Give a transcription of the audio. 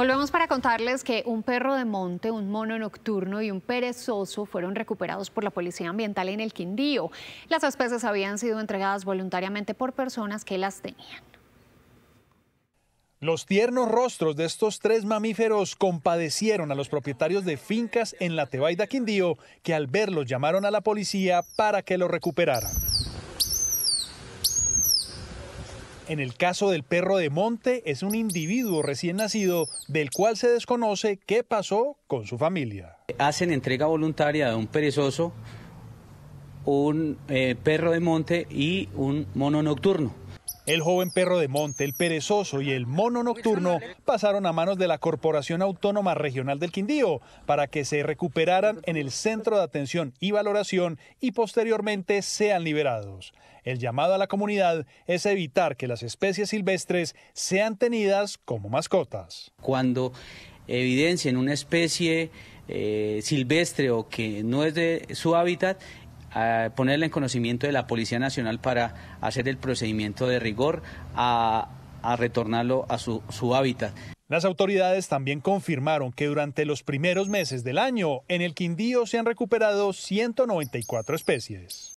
Volvemos para contarles que un perro de monte, un mono nocturno y un perezoso fueron recuperados por la Policía Ambiental en el Quindío. Las especies habían sido entregadas voluntariamente por personas que las tenían. Los tiernos rostros de estos tres mamíferos compadecieron a los propietarios de fincas en la Tebaida Quindío, que al verlos llamaron a la policía para que lo recuperaran. En el caso del perro de monte, es un individuo recién nacido del cual se desconoce qué pasó con su familia. Hacen entrega voluntaria de un perezoso, un eh, perro de monte y un mono nocturno. El joven perro de monte, el perezoso y el mono nocturno pasaron a manos de la Corporación Autónoma Regional del Quindío para que se recuperaran en el centro de atención y valoración y posteriormente sean liberados. El llamado a la comunidad es evitar que las especies silvestres sean tenidas como mascotas. Cuando evidencien una especie eh, silvestre o que no es de su hábitat, a en conocimiento de la Policía Nacional para hacer el procedimiento de rigor, a, retornarlo a su, su hábitat. Las autoridades también confirmaron que durante los primeros meses del año en el Quindío se han recuperado 194 especies.